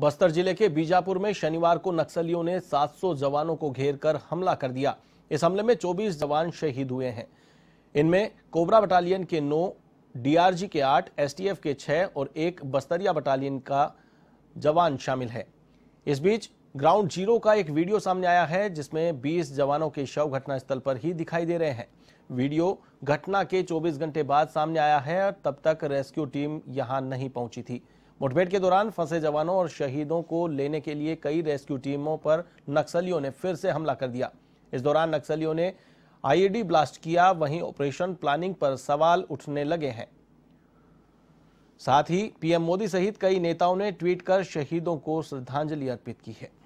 बस्तर जिले के बीजापुर में शनिवार को नक्सलियों ने 700 जवानों को घेर कर हमला कर दिया इस हमले में 24 जवान शहीद हुए हैं इनमें कोबरा बटालियन के 9, डीआरजी के 8, एसटीएफ के 6 और एक बस्तरिया बटालियन का जवान शामिल है इस बीच ग्राउंड जीरो का एक वीडियो सामने आया है जिसमें 20 जवानों के शव घटनास्थल पर ही दिखाई दे रहे हैं वीडियो घटना के 24 घंटे बाद सामने आया है तब तक रेस्क्यू टीम यहां नहीं पहुंची थी मुठभेड़ के दौरान फंसे जवानों और शहीदों को लेने के लिए कई रेस्क्यू टीमों पर नक्सलियों ने फिर से हमला कर दिया इस दौरान नक्सलियों ने आईईडी ब्लास्ट किया वहीं ऑपरेशन प्लानिंग पर सवाल उठने लगे हैं साथ ही पीएम मोदी सहित कई नेताओं ने ट्वीट कर शहीदों को श्रद्धांजलि अर्पित की है